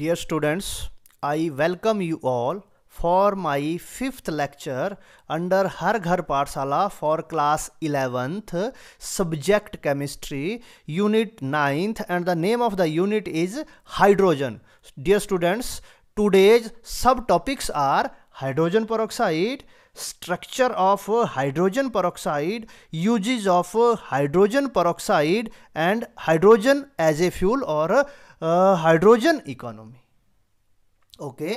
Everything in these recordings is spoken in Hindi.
Dear students, I welcome you all for my fifth lecture under Har Ghar Parshala for class 11th subject chemistry unit 9th and the name of the unit is hydrogen. Dear students, today's subtopics are hydrogen peroxide, structure of hydrogen peroxide, uses of hydrogen peroxide and hydrogen as a fuel or hydrogen economy okay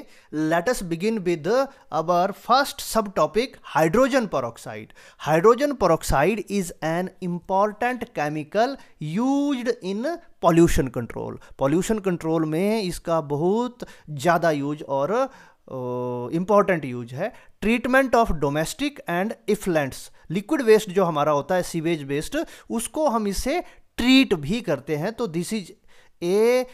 let's begin with our first sub topic hydrogen peroxide hydrogen peroxide is an important chemical use in pollution control pollution control में इसका बहुत ज़्यादा यूज और इंपॉर्टेंट uh, यूज है treatment of domestic and effluents liquid waste जो हमारा होता है सीवेज वेस्ट उसको हम इसे ट्रीट भी करते हैं तो this is a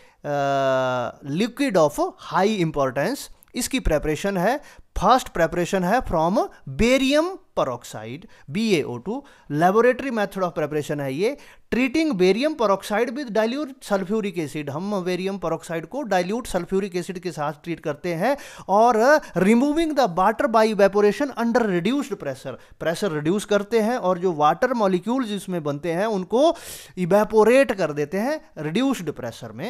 liquid of high importance इसकी प्रेपरेशन है फर्स्ट प्रेपरेशन है from barium peroxide B A O two laboratory method of preparation है ये treating barium peroxide with dilute sulphuric acid हम बेरियम परोक्साइड को डाइल्यूट सल्फ्यूरिक एसिड के साथ ट्रीट करते हैं और removing the water by evaporation under reduced pressure pressure reduce करते हैं और जो वाटर मॉलिक्यूल इसमें बनते हैं उनको इवेपोरेट कर देते हैं रिड्यूस्ड प्रेशर में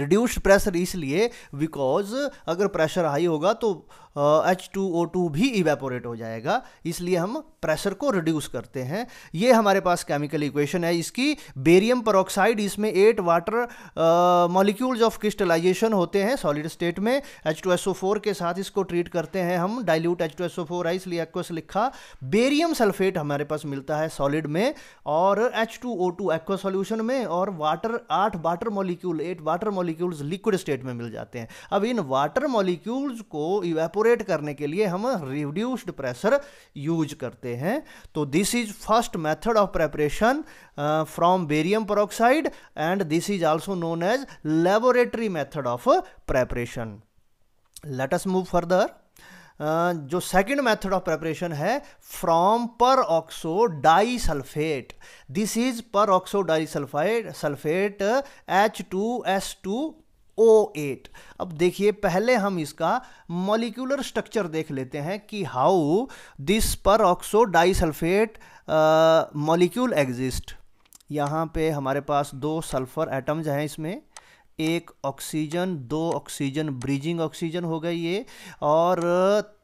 रिड्यूस्ड प्रेशर इसलिए बिकॉज अगर प्रेशर हाई होगा तो एच टू ओ टू भी इवेपोरेट हो जाएगा इसलिए हम प्रेशर को रिड्यूस करते हैं ये हमारे पास केमिकल इक्वेशन है इसकी बेरियम परोक्साइड इसमें eight water molecules of crystallisation होते हैं सॉलिड स्टेट में H two S O four के साथ इसको ट्रीट करते हैं हम dilute H two S O four है इसलिए एक्वस लिखा बेरियम सल्फेट हमारे पास मिलता है सॉलिड में और H two O two aqua solution में और वाटर आठ water molecule eight water molecules liquid state में मिल जाते हैं अब इन वाटर मॉलिक्यूल्स को इवेपोरेट इवेपोरेट करने के लिए हम रिड्यूस्ड प्रेशर यूज करते हैं तो this is first method of preparation from barium peroxide and this is also known as laboratory method of preparation let us move further जो सेकंड मेथड ऑफ प्रेपरेशन है from per oxo di sulphate this is per oxo di sulphide sulphate H two S two eight अब देखिए पहले हम इसका मॉलिक्यूलर स्ट्रक्चर देख लेते हैं कि how this per oxo disulphate molecule exist यहाँ पे हमारे पास दो सल्फर एटम्स हैं इसमें एक ऑक्सीजन दो ऑक्सीजन ब्रीजिंग ऑक्सीजन हो गई ये और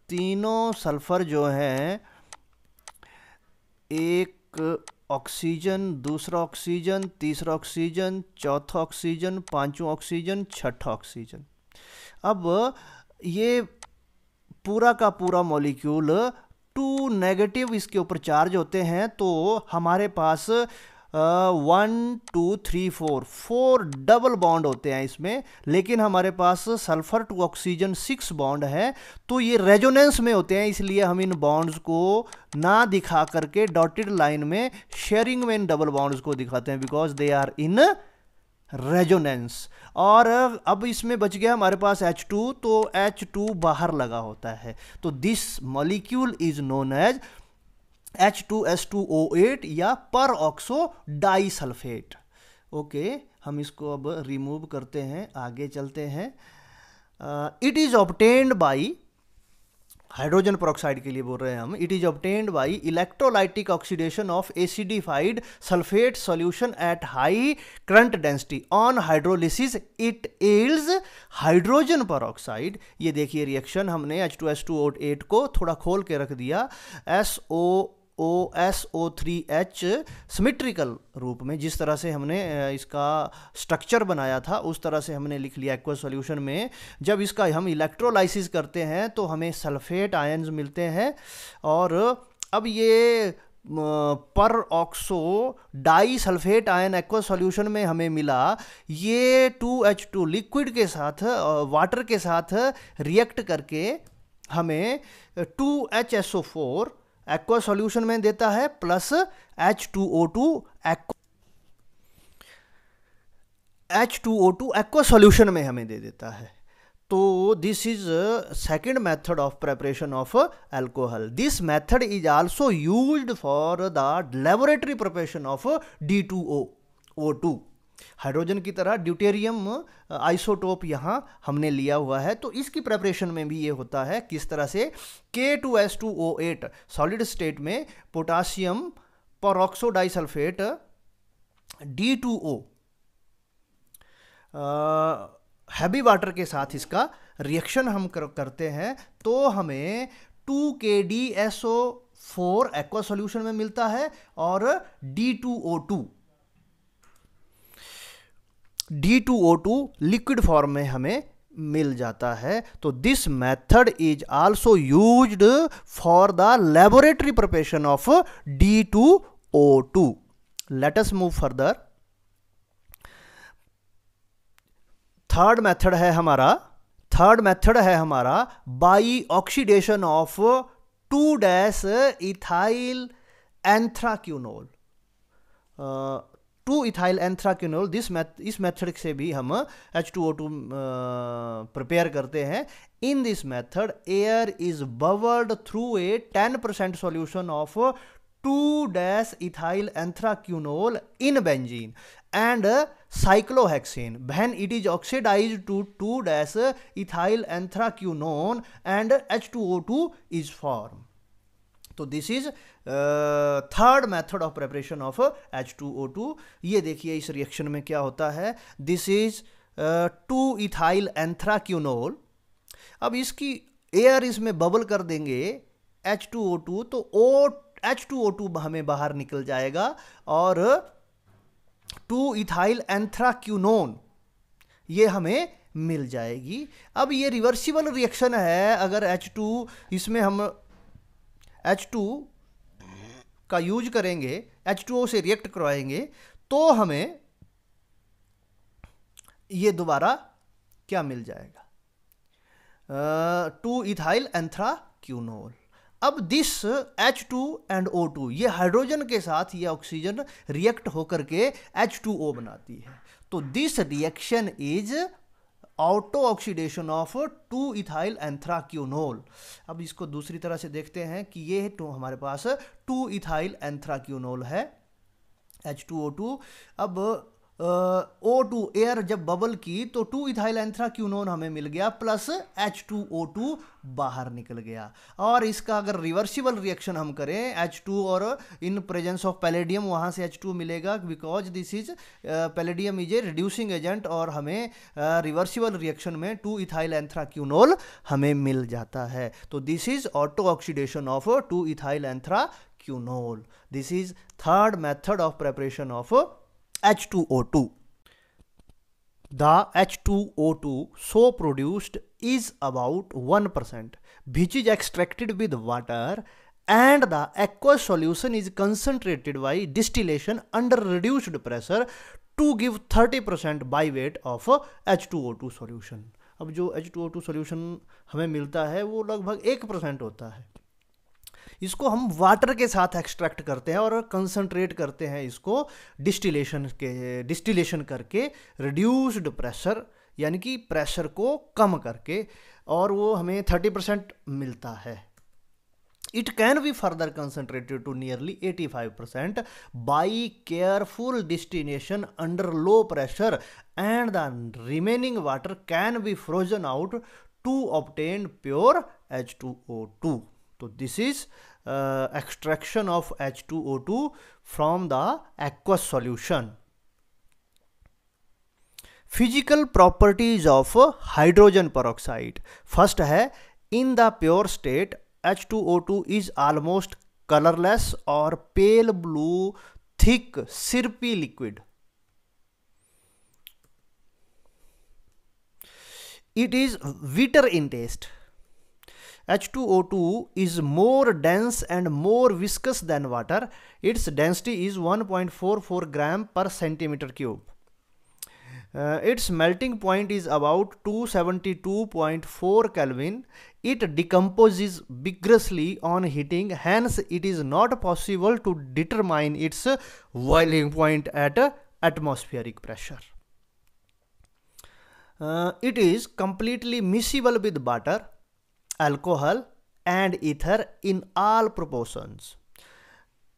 तीनों सल्फर जो हैं एक ऑक्सीजन दूसरा ऑक्सीजन तीसरा ऑक्सीजन चौथा ऑक्सीजन पांचवा ऑक्सीजन छठा ऑक्सीजन अब ये पूरा का पूरा मॉलिक्यूल टू नेगेटिव इसके ऊपर चार्ज होते हैं तो हमारे पास one two three four four double bond होते हैं इसमें लेकिन हमारे पास sulphur two oxygen six bond है तो ये रेजोनेंस में होते हैं इसलिए हम इन बॉन्ड्स को ना दिखा करके डॉटेड लाइन में शेयरिंग में इन डबल बॉन्ड्स को दिखाते हैं because they are in resonance और अब इसमें बच गया हमारे पास H2 तो H2 बाहर लगा होता है तो this molecule is known as H two S two O eight या पर ऑक्सो सल्फेट ओके हम इसको अब रिमूव करते हैं आगे चलते हैं it is obtained by hydrogen peroxide के लिए बोल रहे हैं हम it is obtained by electrolytic oxidation of acidified sulphate solution at high current density on hydrolysis it yields hydrogen oxide ये देखिए रिएक्शन हमने H two S two eight को थोड़ा खोल के रख दिया S O O S O three H symmetrical रूप में जिस तरह से हमने इसका स्ट्रक्चर बनाया था उस तरह से हमने लिख लिया एक्वा सॉल्यूशन में जब इसका हम इलेक्ट्रोलाइसिस करते हैं तो हमें सल्फेट आयन्स मिलते हैं और अब ये per oxo di sulphate ion aqua solution में हमें मिला ये 2H2 लिक्विड के साथ वाटर के साथ रिएक्ट करके हमें 2HSO4 एक्वा सॉल्यूशन में देता है plus H two O two H two O two aqua solution में हमें दे देता है तो this is second method of preparation of alcohol this method is also use for the laboratory preparation of D two O O two hydrogen की तरह ड्यूटेरियम आइसोटोप यहाँ हमने लिया हुआ है तो इसकी प्रेपरेशन में भी ये होता है किस तरह से K two S two O eight solid state में potassium peroxodisulphate D two O heavy water के साथ इसका रिएक्शन हम कर, करते हैं तो हमें two K D S O four aqua solution में मिलता है और D two O two D two O two liquid form में हमें मिल जाता है तो this method is also used for the laboratory preparation of D two O two let's move further third method है हमारा थर्ड मेथड है हमारा by oxidation of two dash ethyl anthraquinol two ethyl anthraquinol this इस मेथड से भी हम H two O two prepare करते हैं in this method air is bubbled through a ten percent solution of two dash ethyl anthraquinol in benzene and it is oxidise to two dash ethyl anthraquinone and H two O two is form तो this is third method of preparation of H two O two ये देखिए इस रिएक्शन में क्या होता है this is two ethyl anthraquinol अब इसकी एयर इसमें बबल कर देंगे एच टू ओ टू तो O H two O two हमें बाहर निकल जाएगा और टू इथाइल एंथ्राक्यूनोन ये हमें मिल जाएगी अब ये रिवर्सिबल रिएक्शन है अगर H2 इसमें हम एच टू का यूज करेंगे एच टू ओ से रिएक्ट करवाएंगे तो हमें ये दोबारा क्या मिल जाएगा टू इथाइल एंथ्रा क्यूनोल अब this H two and O two ये हाइड्रोजन के साथ ये ऑक्सीजन रिएक्ट होकर के एच टू ओ बनाती है तो this reaction is auto oxidation of two ethyl anthraquinol अब इसको दूसरी तरह से देखते हैं कि ये टू तो हमारे पास टू इथाइल एंथ्राक्यूनोल है एच टू ओ टू अब ओ टू एयर जब बबल की तो टू इथाइल एंथ्रा क्यूनोन हमें मिल गया plus H two O two बाहर निकल गया और इसका अगर रिवर्सिबल रिएक्शन हम करें एच टू और इन प्रेजेंस ऑफ पैलेडियम वहाँ से एच टू मिलेगा because this is palladium is a reducing agent और हमें रिवर्सिबल uh, रिएक्शन में टू इथाइल एंथ्रा क्यूनोल हमें मिल जाता है तो this is auto oxidation of two ethyl anthraquinol this is third method of preparation of H2O2. The H2O2 so produced is about 1%, which is extracted with water and the aqueous solution is concentrated by distillation under reduced pressure to give 30% by weight of H2O2 solution. अब जो H2O2 सॉल्यूशन हमें मिलता है वो लगभग एक परसेंट होता है इसको हम वाटर के साथ एक्सट्रैक्ट करते हैं और कंसंट्रेट करते हैं इसको डिस्टिलेशन के डिस्टिलेशन करके रिड्यूस्ड प्रेशर यानी कि प्रेशर को कम करके और वो हमें थर्टी परसेंट मिलता है it can be further concentrated to nearly eighty five percent by careful distillation under low pressure and the remaining water can be frozen out to obtain pure H two O two तो this is extraction of H two O two from the aqueous solution physical properties of hydrogen peroxide first है in the pure state H two O two is almost colourless और pale blue thick सिरपी liquid it is bitter in taste H2O2 is more dense and more viscous than water. Its density is 1.44 gram per centimeter cube. Uh, its melting point is about 272.4 Kelvin. It decomposes vigorously on heating, hence it is not possible to determine its boiling point at atmospheric pressure. Uh, it is completely miscible with water alcohol and ether in all proportions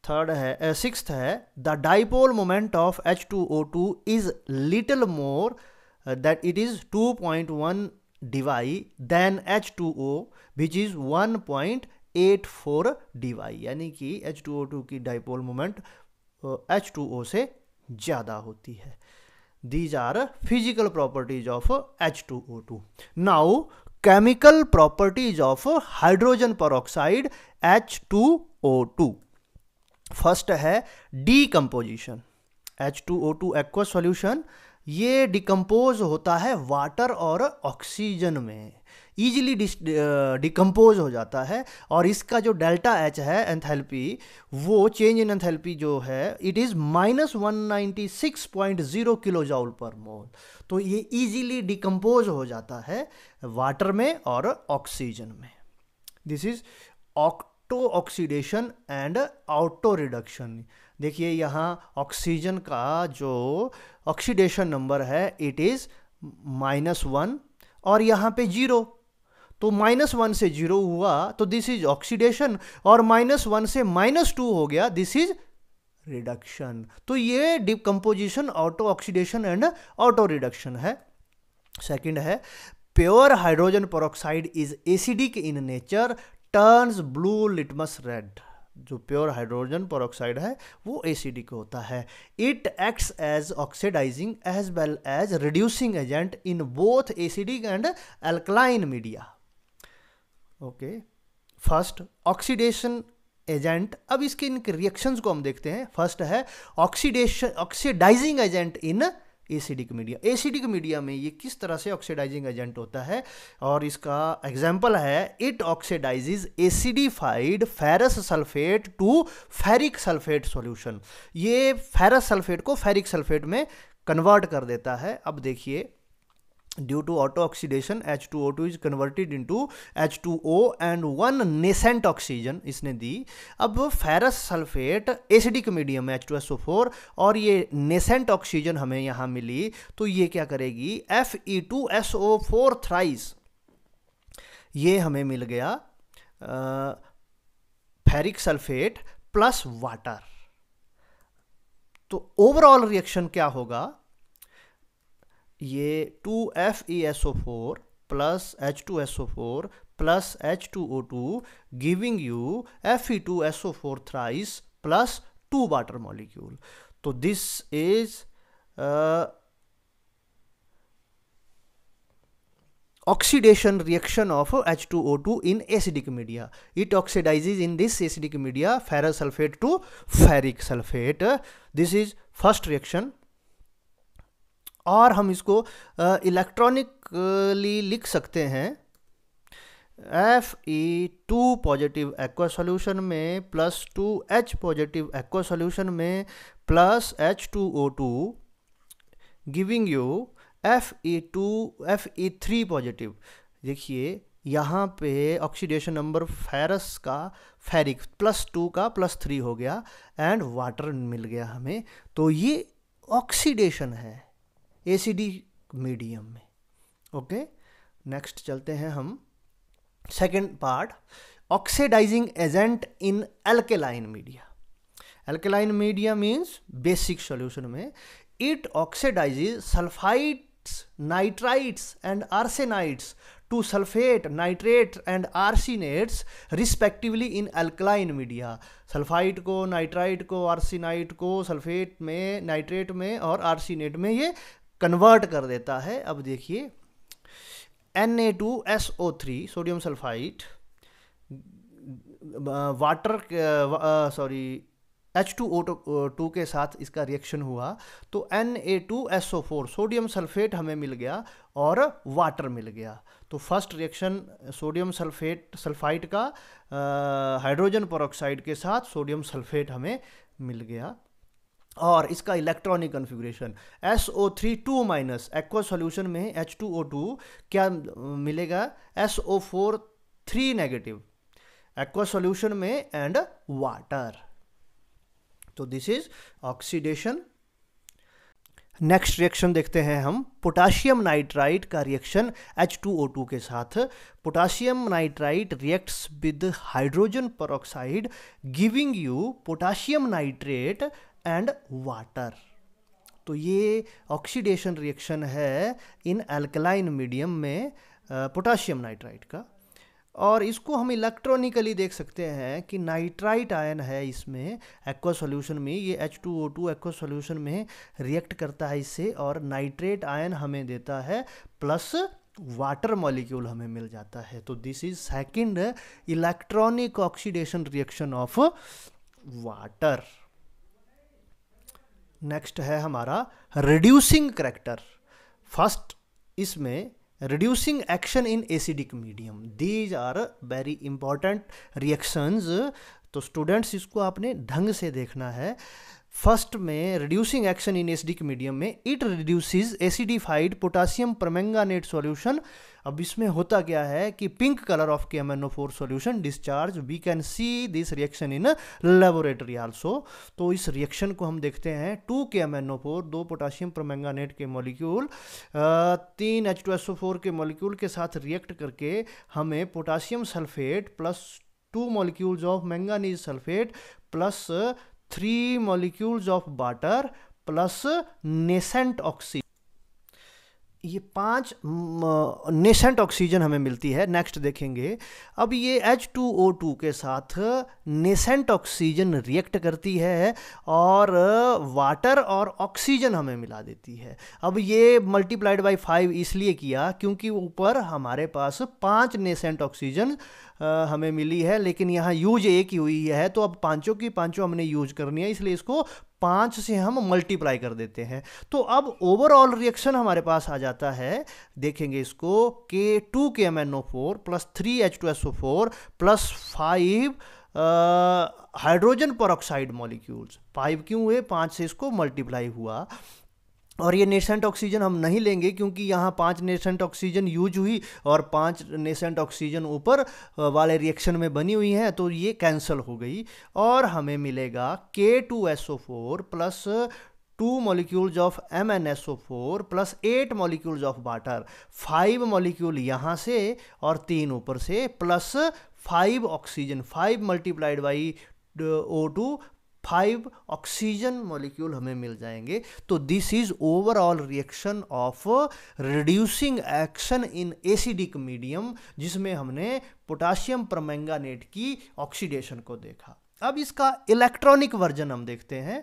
third है सिक्स्थ uh, है the dipole moment of H two O two is little more that it is two point one debye than H two O which is one point eight four debye यानी कि एच टू ओ टू की dipole moment H two O से ज़्यादा होती है these are physical properties of H two O two now chemical properties of hydrogen पर oxide H two O two first है डीकम्पोजिशन टू एक्वा सोल्यूशन ये डिकम्पोज होता है वाटर और ऑक्सीजन में ईजिली डिकम्पोज uh, हो जाता है और इसका जो डेल्टा एच है एंथैल्पी वो चेंज इन एंथैल्पी जो है it is minus one ninety six point zero kilo joule per mole तो ये ईजिली डिकम्पोज हो जाता है वाटर में और ऑक्सीजन में this is auto oxidation and auto reduction देखिए यहाँ ऑक्सीजन का जो ऑक्सीडेशन नंबर है इट इज़ माइनस वन और यहाँ पे जीरो तो माइनस वन से जीरो हुआ तो दिस इज ऑक्सीडेशन और माइनस वन से माइनस टू हो गया दिस इज रिडक्शन तो ये decomposition auto oxidation and auto reduction है सेकंड है pure hydrogen peroxide is acidic in nature turns blue litmus red जो प्योर हाइड्रोजन परोक्साइड है वो एसिडिक होता है it acts as oxidising as well as reducing agent in both acidic and alkaline media okay first oxidation agent अब इसके इनके रिएक्शंस को हम देखते हैं फर्स्ट है oxidation oxidising agent in acidic media acidic media में ये किस तरह से ऑक्सीडाइजिंग एजेंट होता है और इसका एग्जाम्पल है it oxidise acidified ferrous sulphate to ferric sulphate solution ये फेरस सल्फेट को फेरिक सल्फेट में कन्वर्ट कर देता है अब देखिए due to auto oxidation H2O2 is converted into H2O and one nascent oxygen इसने दी अब ferrous sulphate acidic medium H two S O four और ये नेसेंट ऑक्सीजन हमें यहाँ मिली तो ये क्या करेगी F E two S O four thrice ये हमें मिल गया फेरिक सल्फेट प्लस वाटर तो ओवरऑल रिएक्शन क्या होगा ये two F E S O four plus H two S O four plus H two O two giving you F E two S O four thrice plus two water molecule तो this is oxidation reaction of H two O two in acidic media it oxidises in this acidic media ferrous sulphate to ferric sulphate this is first reaction और हम इसको इलेक्ट्रॉनिकली लिख सकते हैं F E two positive aqua solution में plus two H positive aqua solution में plus H two O two giving you F E two F E three positive देखिए यहाँ पे ऑक्सीडेशन नंबर फेरस का फेरिक प्लस टू का प्लस थ्री हो गया एंड वाटर मिल गया हमें तो ये ऑक्सीडेशन है एसीडी मीडियम में ओके नेक्स्ट चलते हैं हम second part oxidising agent in alkaline media alkaline media means basic solution में it oxidise sulphides nitrites and arsenides to sulphate nitrate and arsenates respectively in alkaline media sulphide को नाइट्राइट को आर्सिनाइट को सल्फेट में नाइट्रेट में और आर्सिनेट में ये कन्वर्ट कर देता है अब देखिए N A two S O three sodium sulphite water sorry H two O two के साथ इसका रिएक्शन हुआ तो N A two S O four sodium sulphate हमें मिल गया और वाटर मिल गया तो first reaction sodium sulphate sulphide का हाइड्रोजन परोक्साइड के साथ सोडियम सल्फेट हमें मिल गया और इसका electronic configuration S O three two minus aqua solution में एच टू ओ टू क्या मिलेगा S O four three negative aqua solution में एंड वाटर तो this is oxidation next reaction देखते हैं हम पोटाशियम नाइट्राइट का रिएक्शन H2O2 के साथ potassium nitrite reacts with hydrogen peroxide giving you potassium nitrate and water तो ये ऑक्सीडेशन रिएक्शन है इन अल्कलाइन मीडियम में पोटाशियम नाइट्राइट का और इसको हम इलेक्ट्रॉनिकली देख सकते हैं कि नाइट्राइट आयन है इसमें एक्वा सॉल्यूशन में ये H2O2 एक्वा सॉल्यूशन में रिएक्ट करता है इससे और नाइट्रेट आयन हमें देता है प्लस वाटर मॉलिक्यूल हमें मिल जाता है तो this is second electronic oxidation reaction of water next है हमारा रिड्यूसिंग करेक्टर फर्स्ट इसमें reducing action in acidic medium these are very important reactions तो स्टूडेंट्स इसको आपने ढंग से देखना है फर्स्ट में reducing action in acidic medium में it reduces acidified potassium permanganate solution अब इसमें होता क्या है कि pink colour of K M N O four solution discharge we can see this reaction in laboratory also तो इस रिएक्शन को हम देखते हैं two K M N O four दो पोटासियम प्रोमेंगानेट के मॉलिक्यूल तीन H two S O four के मॉलिक्यूल के साथ रिएक्ट करके हमें potassium sulphate plus two molecules of manganese sulphate plus three molecules of water plus nascent oxy ये पांच नेसेंट ऑक्सीजन हमें मिलती है नेक्स्ट देखेंगे अब ये H2O2 के साथ नेसेंट ऑक्सीजन रिएक्ट करती है और वाटर और ऑक्सीजन हमें मिला देती है अब ये मल्टीप्लाइड बाई फाइव इसलिए किया क्योंकि ऊपर हमारे पास पांच नेसेंट ऑक्सीजन हमें मिली है लेकिन यहाँ यूज एक ही हुई है तो अब पांचों की पांचों हमने यूज करनी है इसलिए इसको पाँच से हम मल्टीप्लाई कर देते हैं तो अब ओवरऑल रिएक्शन हमारे पास आ जाता है देखेंगे इसको के two K M N O four plus three H two S O four plus five hydrogen पर ऑक्साइड मॉलिक्यूल्स फाइव क्यों हुए पाँच से इसको मल्टीप्लाई हुआ और ये नेसेंट ऑक्सीजन हम नहीं लेंगे क्योंकि यहाँ पांच नेसेंट ऑक्सीजन यूज हुई और पांच नेसेंट ऑक्सीजन ऊपर वाले रिएक्शन में बनी हुई हैं तो ये कैंसिल हो गई और हमें मिलेगा K two S O four plus two molecules of M N S O four plus eight molecules of water five molecule यहाँ से और तीन ऊपर से plus five oxygen five multiplied by O two five oxygen molecule हमें मिल जाएंगे तो this is overall reaction of reducing action in acidic medium जिसमें हमने पोटाशियम प्रमेंगानेट की ऑक्सीडेशन को देखा अब इसका इलेक्ट्रॉनिक वर्जन हम देखते हैं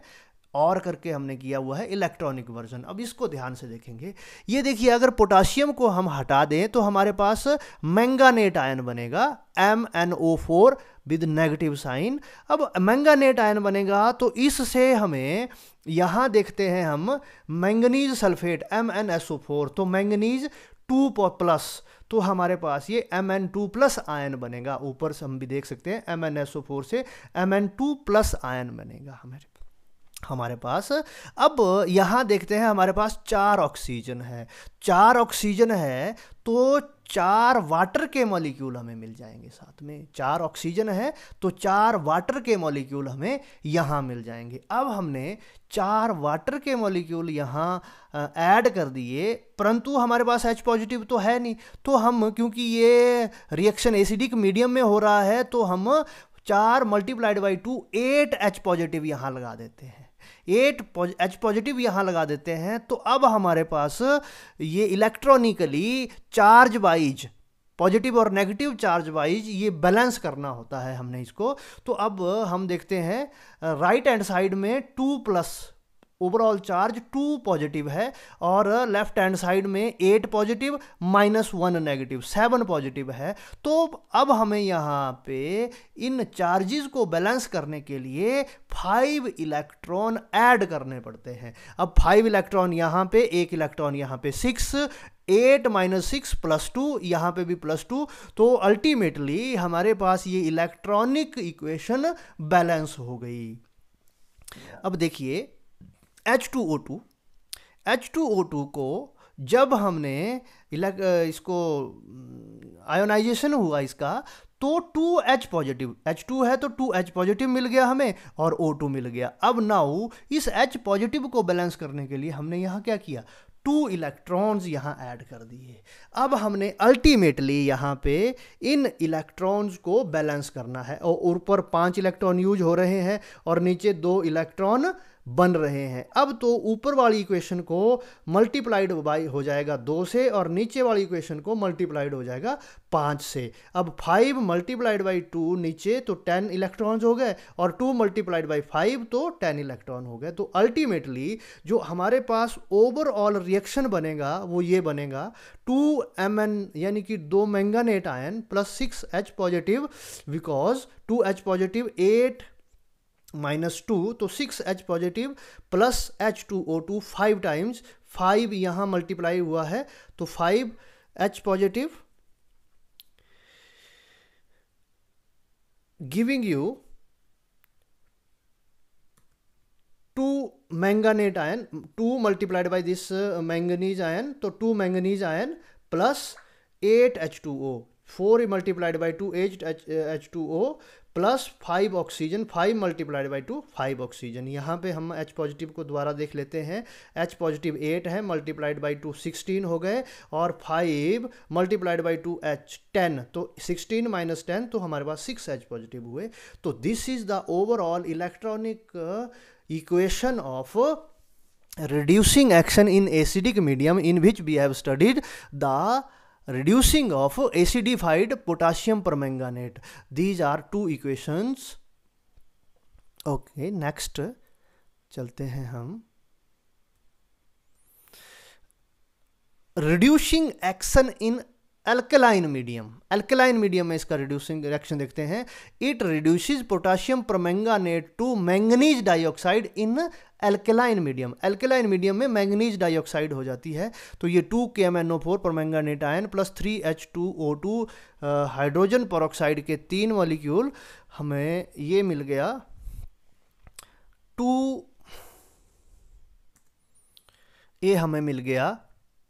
और करके हमने किया हुआ है इलेक्ट्रॉनिक वर्जन अब इसको ध्यान से देखेंगे ये देखिए अगर पोटाशियम को हम हटा दें तो हमारे पास मैंगानेट आयन बनेगा M N O four with negative sign अब मैंगानेट आयन बनेगा तो इससे हमें यहाँ देखते हैं हम manganese sulphate M N S O four तो मैंगनीज टू प्लस तो हमारे पास ये M N two plus ion बनेगा ऊपर से हम भी देख सकते हैं M N S O four से M N two plus ion बनेगा हमारे हमारे पास अब यहाँ देखते हैं हमारे पास चार ऑक्सीजन है चार ऑक्सीजन है तो चार वाटर के मॉलिक्यूल हमें मिल जाएंगे साथ में चार ऑक्सीजन है तो चार वाटर के मॉलिक्यूल हमें यहाँ मिल जाएंगे अब हमने चार वाटर के मॉलिक्यूल यहाँ ऐड कर दिए परंतु हमारे पास एच पॉजिटिव तो है नहीं तो हम क्योंकि ये रिएक्शन एसिडिक मीडियम में हो रहा है तो हम चार multiplied by two eight H positive यहाँ लगा देते हैं एट एच पॉजिटिव यहाँ लगा देते हैं तो अब हमारे पास ये इलेक्ट्रॉनिकली चार्ज वाइज पॉजिटिव और नेगेटिव चार्ज वाइज ये बैलेंस करना होता है हमने इसको तो अब हम देखते हैं राइट हैंड साइड में two plus overall charge two positive है और लेफ्ट हैंड साइड में eight positive minus one negative seven positive है तो अब हमें यहाँ पे इन चार्जेस को बैलेंस करने के लिए फाइव इलेक्ट्रॉन ऐड करने पड़ते हैं अब फाइव इलेक्ट्रॉन यहाँ पे एक इलेक्ट्रॉन यहाँ पे six eight minus six plus two यहाँ पे भी प्लस टू तो अल्टीमेटली हमारे पास ये इलेक्ट्रॉनिक इक्वेशन बैलेंस हो गई अब देखिए H2O2 H2O2 को जब हमने इसको आयोनाइजेशन हुआ इसका तो two H positive H two है तो टू एच पॉजिटिव मिल गया हमें और ओ टू मिल गया अब नाउ इस एच पॉजिटिव को बैलेंस करने के लिए हमने यहाँ क्या किया टू इलेक्ट्रॉन्स यहाँ ऐड कर दिए अब हमने अल्टीमेटली यहाँ पे इन इलेक्ट्रॉन्स को बैलेंस करना है और ऊपर पांच इलेक्ट्रॉन यूज हो रहे हैं और नीचे दो इलेक्ट्रॉन बन रहे हैं अब तो ऊपर वाली इक्वेशन को मल्टीप्लाइड बाई हो जाएगा दो से और नीचे वाली इक्वेशन को मल्टीप्लाइड हो जाएगा पाँच से अब फाइव मल्टीप्लाइड बाई टू नीचे तो टेन इलेक्ट्रॉन्स हो गए और टू मल्टीप्लाइड बाई फाइव तो टेन इलेक्ट्रॉन हो गए तो अल्टीमेटली जो हमारे पास ओवरऑल रिएक्शन बनेगा वो ये बनेगा टू एम एन यानी कि दो manganate ion plus six H positive because two H positive eight minus two तो six H positive plus H two O two five times five यहां मल्टीप्लाई हुआ है तो five H positive giving you two manganate ion two multiplied by this manganese ion तो two manganese ion plus eight H two O four multiplied by two H H two O plus five oxygen five multiplied by two five oxygen यहाँ पे हम एच पॉजिटिव को द्वारा देख लेते हैं एच पॉजिटिव एट है मल्टीप्लाइड बाई टू सिक्सटीन हो गए और five multiplied by two H ten तो सिक्सटीन माइनस टेन तो हमारे पास सिक्स एच पॉजिटिव हुए तो this is the overall electronic equation of reducing action in acidic medium in which we have studied the reducing of acidified potassium permanganate these are two equations okay next चलते हैं हम reducing action in alkaline medium alkaline medium में इसका रिड्यूसिंग रिएक्शन देखते हैं it reduces potassium permanganate to manganese dioxide in alkaline medium alkaline medium में मैंगनीज डाइऑक्साइड हो जाती है तो ये two K M N O four permanganate ion plus three H two O two hydrogen peroxide के तीन मॉलिक्यूल हमें ये मिल गया टू ये हमें मिल गया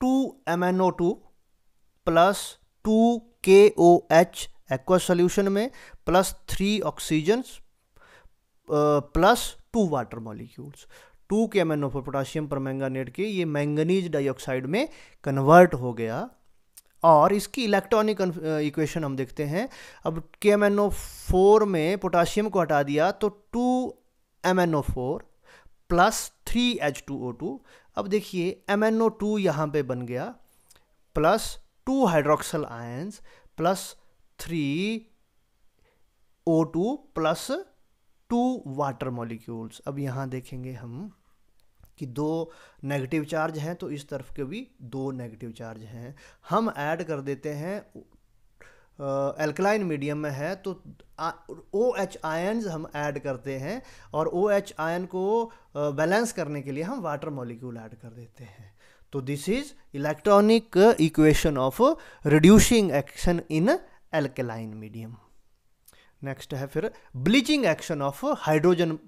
two M N O two plus two K O H aqua solution में plus three oxygen plus two water molecules two K M four potassium permanganate के ये मैंगनीज डाइऑक्साइड में कन्वर्ट हो गया और इसकी इलेक्ट्रॉनिक इक्वेशन हम देखते हैं अब K M N O four में पोटाशियम को हटा दिया तो two M N O four plus three H two O two अब देखिए एम एन ओ टू यहाँ पर बन गया plus two hydroxyl ions plus three O two plus two water molecules अब यहाँ देखेंगे हम कि दो नेगेटिव चार्ज हैं तो इस तरफ के भी दो नेगेटिव चार्ज हैं हम ऐड कर देते हैं एल्कलाइन मीडियम में है तो ओ एच आयन्स हम ऐड करते हैं और ओ एच आयन को बैलेंस करने के लिए हम वाटर मॉलिक्यूल ऐड कर देते हैं So this is electronic uh, equation of uh, reducing action in uh, alkaline medium. Next I have bleaching action of uh, hydrogen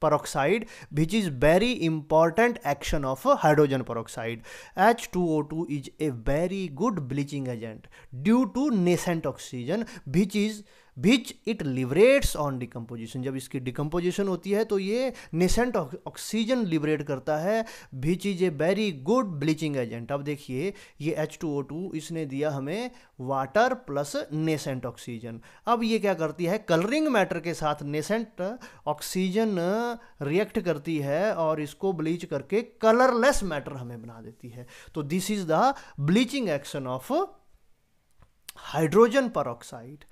peroxide which is very important action of uh, hydrogen peroxide. H2O2 is a very good bleaching agent due to nascent oxygen which is which it liberates on decomposition जब इसकी डिकम्पोजिशन होती है तो ये नेसेंट ऑक्सीजन लिबरेट करता है which is a very good bleaching agent अब देखिए ये एच टू ओ टू इसने दिया हमें वाटर प्लस नेसेंट ऑक्सीजन अब ये क्या करती है कलरिंग मैटर के साथ नेसेंट ऑक्सीजन रिएक्ट करती है और इसको ब्लीच करके कलरलेस मैटर हमें बना देती है तो this is the bleaching action of hydrogen peroxide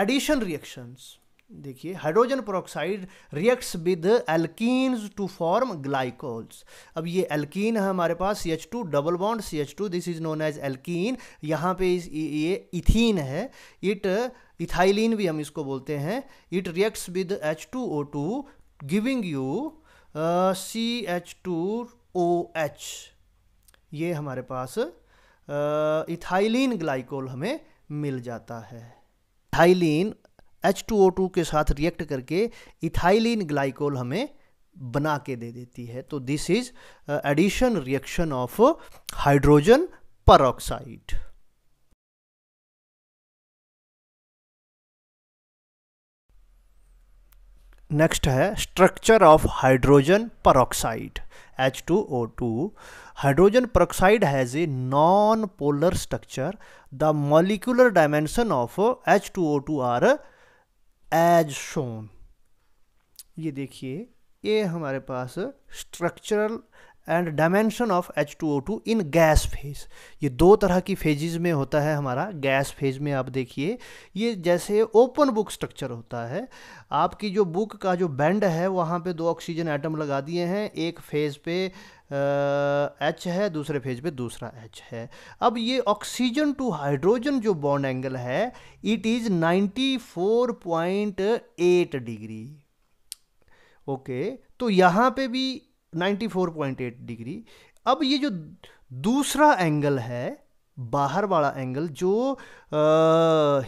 addition reactions देखिए hydrogen peroxide reacts with alkenes to form glycols अब ये एल्कीन है हमारे पास C H two double bond C H two this is known as alkene यहाँ पे इस ये इथीन है इट इथाइलिन भी हम इसको बोलते हैं it reacts with H two O two giving you C H two O H ये हमारे पास इथाइलिन uh, ग्लाइकोल हमें मिल जाता है ओ H2O2 के साथ रिएक्ट करके इथाइलिन ग्लाइकोल हमें बना के दे देती है तो this is addition reaction of hydrogen peroxide next है structure of hydrogen peroxide H two O two hydrogen peroxide has a non polar structure the molecular dimension of H two O two are as shown ये देखिए ये हमारे पास structural and dimension of H two O two in gas phase ये दो तरह की फेजेस में होता है हमारा गैस फेज में आप देखिए ये जैसे ओपन बुक स्ट्रक्चर होता है आपकी जो बुक का जो बैंड है वहाँ पे दो ऑक्सीजन एटम लगा दिए हैं एक फेज पे एच है दूसरे फेज पे दूसरा एच है अब ये ऑक्सीजन टू हाइड्रोजन जो बॉन्ड एंगल है it is 94.8 degree okay okay, तो यहाँ पे भी 94.8 डिग्री अब ये जो दूसरा एंगल है बाहर वाला एंगल जो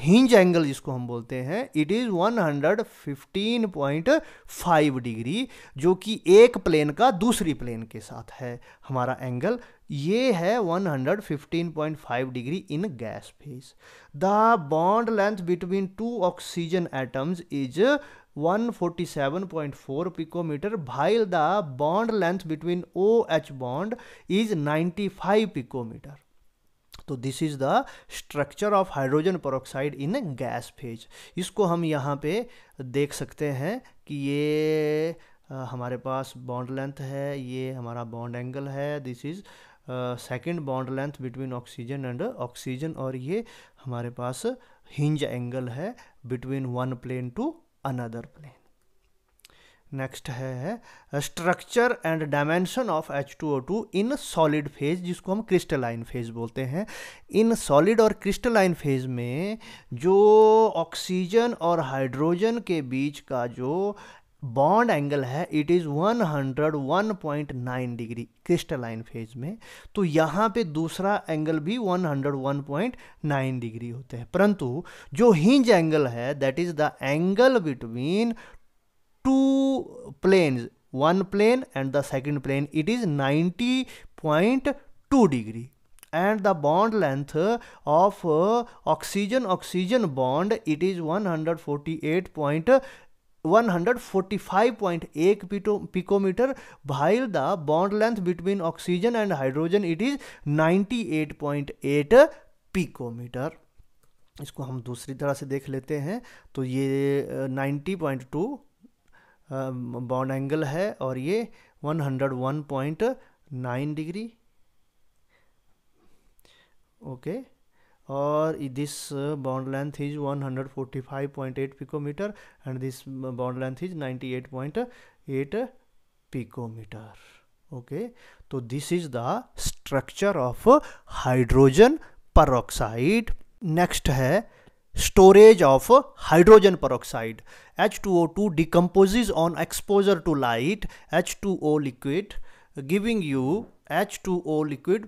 हिंज एंगल जिसको हम बोलते हैं इट इज़ 115.5 डिग्री जो कि एक प्लेन का दूसरी प्लेन के साथ है हमारा एंगल ये है 115.5 degree in gas phase the bond length between two oxygen atoms is 147.4 picometre while the bond length between OH bond is 95 picometer. तो this is the structure of hydrogen peroxide in gas phase इसको हम यहाँ पे देख सकते हैं कि ये हमारे पास बॉन्ड लेंथ है ये हमारा बॉन्ड एंगल है this is second bond length between oxygen and oxygen और ये हमारे पास हिंज एंगल है between one plane to another plane next है structure and dimension of H two O two in solid phase जिसको हम क्रिस्टलाइन फेज बोलते हैं इन सॉलिड और क्रिस्टलाइन फेज में जो ऑक्सीजन और हाइड्रोजन के बीच का जो बॉन्ड एंगल है it is 101.9 degree crystalline phase में तो यहाँ पे दूसरा एंगल भी 101.9 डिग्री होते हैं परंतु जो हिंज एंगल है that is the angle between two planes one plane and the second plane it is 90.2 degree length of oxygen oxygen bond it is one hundred forty eight point 145.1 पीटो picometre while the bond length between oxygen and hydrogen it is 98.8 picometre इसको हम दूसरी तरह से देख लेते हैं तो ये 90.2 बॉन्ड एंगल है और ये 101.9 डिग्री ओके okay. और this bond length is 145.8 picometre and this bond length is 98.8 picometre okay तो this is the structure of hydrogen peroxide next है storage of hydrogen peroxide H two O two decomposes on exposure to light H two O liquid giving you H two O liquid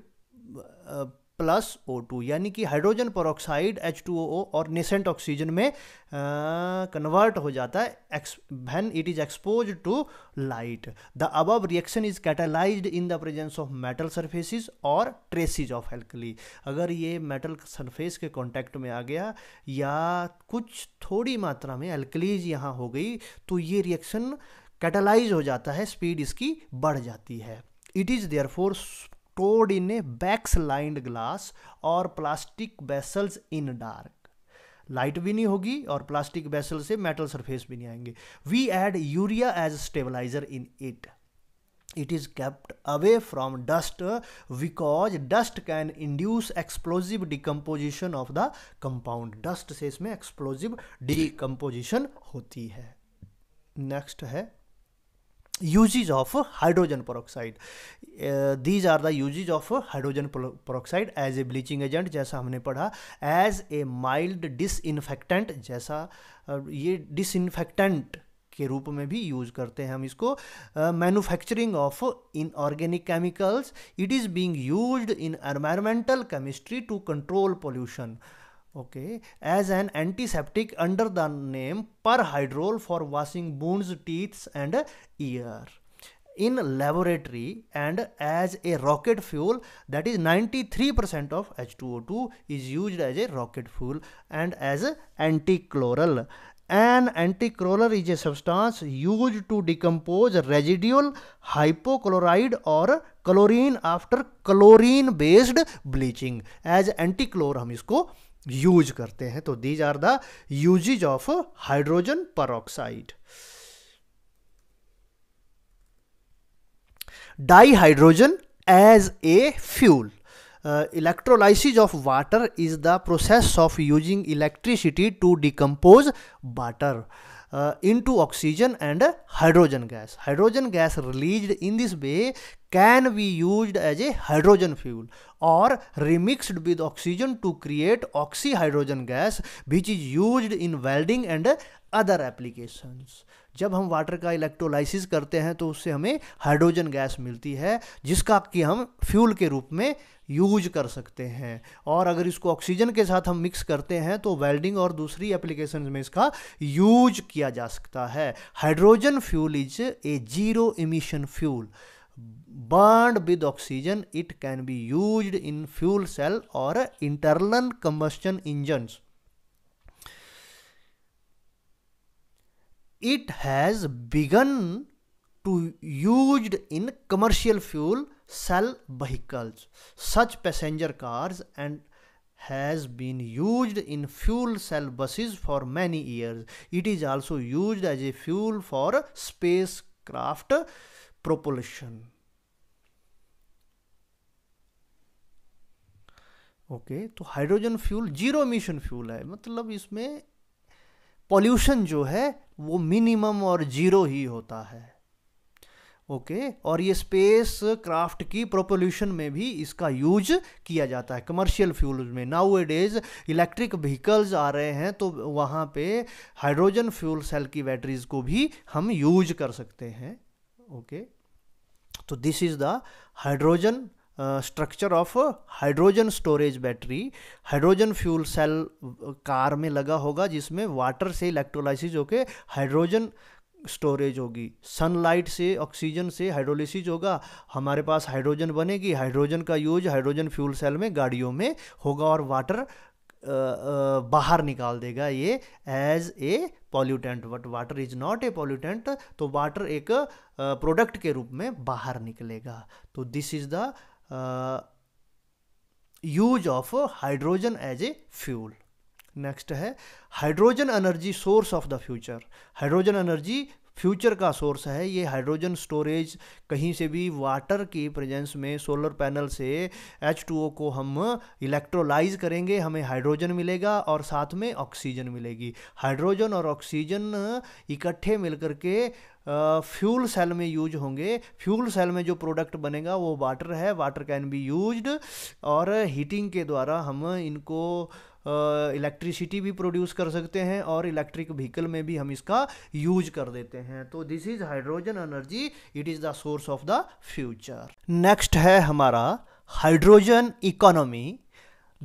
plus O two यानी कि hydrogen peroxide H two O और निसेंट ऑक्सीजन में कन्वर्ट हो जाता है ex when it is expose to light the above reaction is catalyse in the presence of metal surfaces और ट्रेसिज ऑफ एल्कली अगर ये मेटल सरफेस के कॉन्टैक्ट में आ गया या कुछ थोड़ी मात्रा में एल्कलीज यहाँ हो गई तो ये रिएक्शन कैटालाइज हो जाता है स्पीड इसकी बढ़ जाती है it is therefore stored in a wax lined glass और plastic vessels in dark light भी नहीं होगी और प्लास्टिक वेसल से मेटल सरफेस भी नहीं आएंगे we add urea as stabiliser in it it is kept away from dust because dust can induce explosive decomposition of the compound dust से इसमें एक्सप्लोजिव डिकम्पोजिशन होती है नेक्स्ट है uses of hydrogen peroxide uh, these are the uses of hydrogen peroxide as a bleaching agent जैसा हमने पढ़ा as a mild disinfectant जैसा ये disinfectant के रूप में भी यूज करते हैं हम इसको manufacturing of inorganic chemicals it is being used in environmental chemistry to control pollution okay as an antiseptic under the name perhydrol for washing wounds teeth and ear in laboratory and as a rocket fuel that is 93% of H2O2 is used as a rocket fuel and as antichloral. An antichloral is a substance used to decompose residual hypochloride or chlorine after chlorine based bleaching as antichlor हम इसको यूज करते हैं तो these are the uses of hydrogen peroxide hydrogen as a fuel electrolysis of water is the process of using electricity to decompose water in to oxygen and hydrogen gas hydrogen gas release in this way can be use as a hydrogen fuel और remixed with oxygen to create oxy hydrogen gas which is use in welding and other applications जब हम वाटर का इलेक्ट्रोलाइसिस करते हैं तो उससे हमें हाइड्रोजन गैस मिलती है जिसका कि हम फ्यूल के रूप में यूज कर सकते हैं और अगर इसको ऑक्सीजन के साथ हम मिक्स करते हैं तो वेल्डिंग और दूसरी एप्लीकेशन में इसका यूज किया जा सकता है hydrogen fuel is a zero emission fuel burn with oxygen it can be use in fuel cell और internal combustion engine it has begun to use in commercial fuel sell vehicles, such passenger cars and has been used in fuel cell buses for many years. It is also used as a fuel for spacecraft propulsion. Okay okay, तो hydrogen fuel zero mission fuel है मतलब इसमें पॉल्यूशन जो है वो मिनिमम और जीरो ही होता है ओके okay? और ये स्पेस क्राफ्ट की प्रोपोल्यूशन में भी इसका यूज किया जाता है कमर्शियल फ्यूल में नाउ डेज इलेक्ट्रिक व्हीकल्स आ रहे हैं तो वहाँ पे हाइड्रोजन फ्यूल सेल की बैटरीज को भी हम यूज कर सकते हैं ओके okay? तो this is the hydrogen structure of hydrogen storage battery hydrogen fuel cell car में लगा होगा जिसमें वाटर से इलेक्ट्रोलाइसिस होकर हाइड्रोजन uh, स्टोरेज होगी सनलाइट से ऑक्सीजन से हाइड्रोलिसिस होगा हमारे पास हाइड्रोजन बनेगी हाइड्रोजन का यूज हाइड्रोजन फ्यूल सेल में गाड़ियों में होगा और वाटर बाहर निकाल देगा ये as a pollutant but water is not a pollutant तो वाटर एक प्रोडक्ट के रूप में बाहर निकलेगा तो this is the use of hydrogen as a fuel next है hydrogen energy source of the future hydrogen energy future का सोर्स है ये हाइड्रोजन स्टोरेज कहीं से भी वाटर की प्रेजेंस में सोलर पैनल से एच को हम इलेक्ट्रोलाइज करेंगे हमें हाइड्रोजन मिलेगा और साथ में ऑक्सीजन मिलेगी हाइड्रोजन और ऑक्सीजन इकट्ठे मिलकर के फ्यूल uh, सेल में यूज होंगे फ्यूल सेल में जो प्रोडक्ट बनेगा वो वाटर है वाटर कैन बी यूज्ड और हीटिंग के द्वारा हम इनको इलेक्ट्रिसिटी भी प्रोड्यूस कर सकते हैं और इलेक्ट्रिक व्हीकल में भी हम इसका यूज कर देते हैं तो this is hydrogen energy it is the source of the future next है हमारा hydrogen economy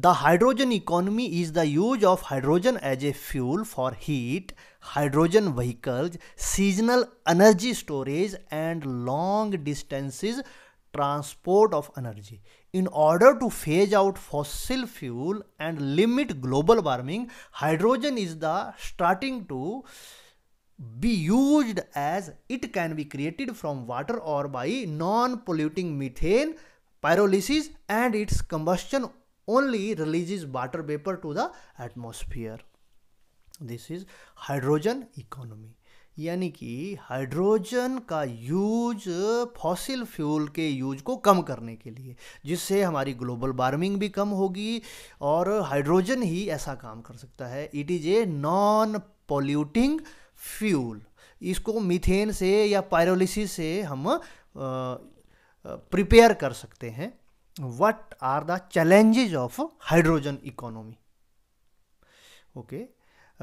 the hydrogen economy is the use of hydrogen as a fuel for heat hydrogen vehicles seasonal energy storage and long distances transport of energy In order to phase out fossil fuel and limit global warming, hydrogen is the starting to be used as it can be created from water or by non-polluting methane pyrolysis and its combustion only releases water vapor to the atmosphere. This is hydrogen economy. यानी कि हाइड्रोजन का यूज फॉसिल फ्यूल के यूज को कम करने के लिए जिससे हमारी ग्लोबल वार्मिंग भी कम होगी और हाइड्रोजन ही ऐसा काम कर सकता है it is a non polluting fuel इसको मीथेन से या पायरोलिसिस से हम प्रिपेयर कर सकते हैं what are the challenges of hydrogen economy okay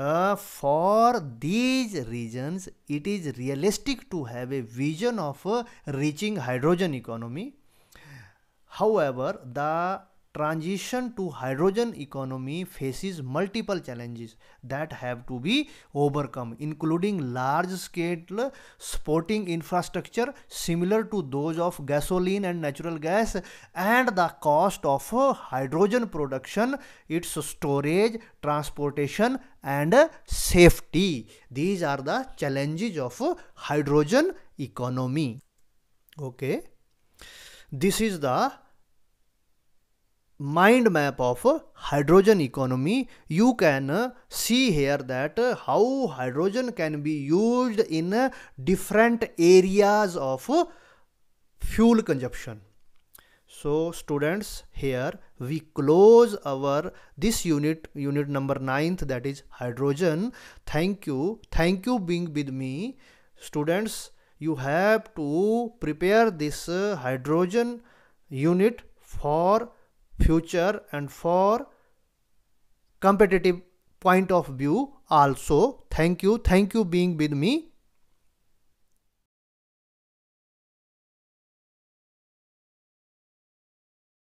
Uh, for these reasons it is realistic to have a vision of uh, reaching hydrogen economy however the transition to hydrogen economy faces multiple challenges that have to be overcome including large scale supporting infrastructure similar to those of gasoline and natural gas and the cost of hydrogen production its storage transportation and safety these are the challenges of hydrogen economy okay this is the mind map of hydrogen economy you can uh, see here that uh, how hydrogen can be used in uh, different areas of fuel consumption so students here we close our this unit unit number 9th that is hydrogen thank you thank you being with me students you have to prepare this hydrogen unit for future and for competitive point of view also. Thank you. Thank you being with me.